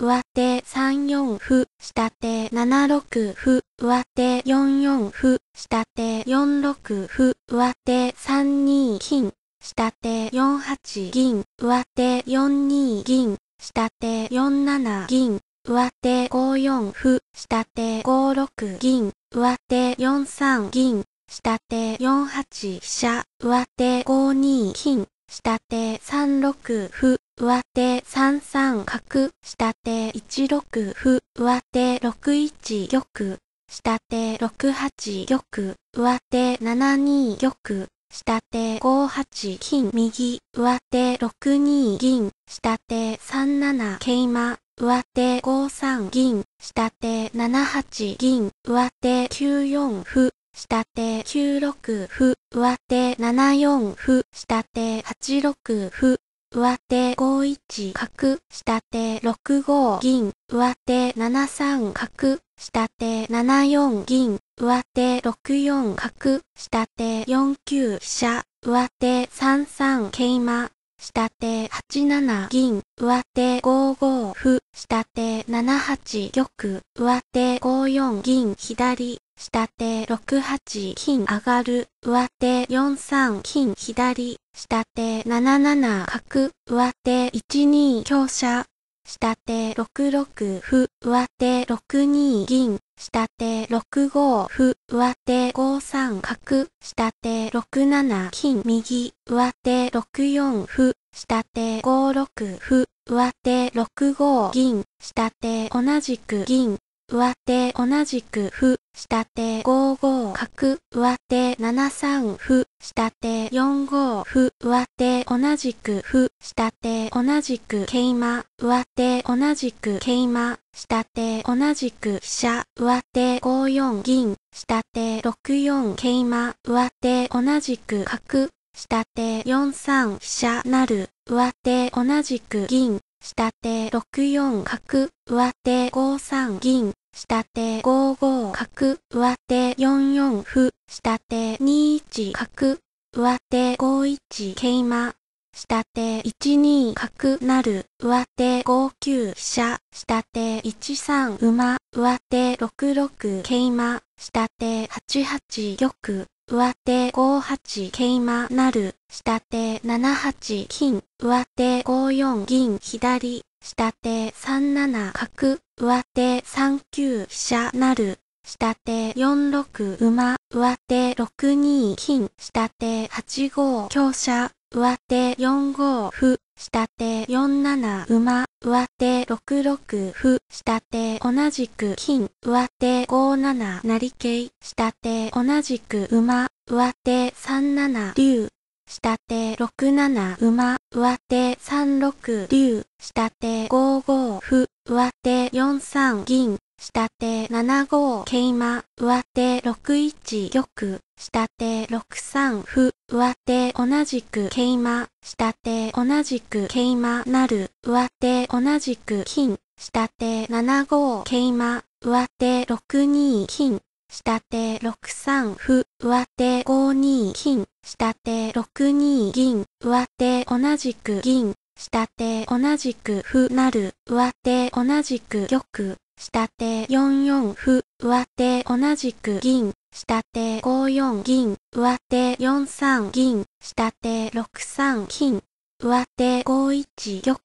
上手3四歩、下手7六歩、上手4四歩、下手4六歩、上手3二金、下手4八銀、上手4二銀、下手4七銀、上手5四歩、下手5六銀、上手4三銀、下手4八飛車、上手5二金、下手3六歩、上手3三角、下手1六歩、上手6一玉、下手6八玉、上手7二玉、下手5八金右、上手6二銀、下手3七桂馬、上手5三銀、下手7八銀、上手9四歩、下手9六歩、上手7四歩、下手8六歩、上手5一角、下手6五銀、上手7三角、下手7四銀、上手6四角、下手4九飛車、上手3三桂馬、下手8七銀、上手5五歩、下手7八玉、上手5四銀左、下手6八金上がる、上手4三金左、下手7七角、上手1二強者、下手6六歩、上手6二銀、下手6五歩、上手5三角、下手6七金右、上手6四歩、下手5六歩、上手6五銀、下手同じく銀、上手同じくふ、下手五五角、上手七三ふ、下手四五ふ、上手同じくふ、下手同じく桂馬、上手同じく桂馬、下手同じく飛車、上手五四銀、下手六四桂馬、上手同じく角、下手四三飛車なる、上手同じく銀、下手六四角、上手五三銀、下手5五角、上手4四歩、下手2一角、上手5一桂馬、下手1二角なる、上手5九飛車、下手1三馬、上手6六桂馬、下手8八玉、上手5八桂馬なる、下手7八金、上手5四銀左、下手3七角、上手3九飛車なる、下手4六馬、上手6二金、下手8五強者。上手4五歩、下手4七馬、上手6六歩、下手同じく金、上手5七成形。下手同じく馬、上手3七竜、下手6七馬、上手3六竜、下手5五歩、上手4三銀、下手7五桂馬、上手6一玉、下手6三歩、上手同じく桂馬、下手同じく桂馬なる、上手同じく金、下手7五桂馬、上手6二金、下手6三歩、上手5二金、下手6二銀、上手同じく銀、下手同じく歩なる、上手同じく玉、下手4四歩、上手同じく銀、下手5四銀、上手4三銀、下手6三金、上手5一玉、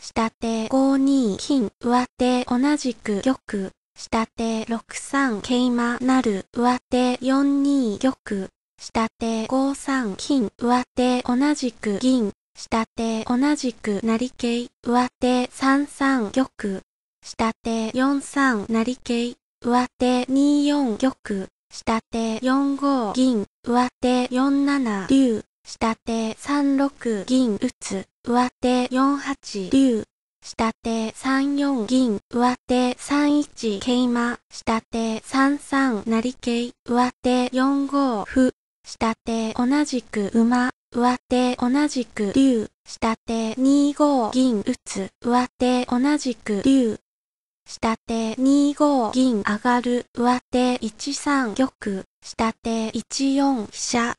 下手5二金、上手同じく玉、下手6三桂馬なる、上手4二玉、下手5三金、上手同じく銀、下手同じくなりけい。上手三三玉、下手四三なりけい。上手二四玉、下手四五銀、上手四七竜、下手三六銀打つ、上手四八竜、下手三四銀、上手三一桂馬、下手三三なりけい。上手四五歩、下手同じく馬、上手同じく竜、下手2五銀打つ、上手同じく竜、下手2五銀上がる、上手1三玉、下手1四飛車、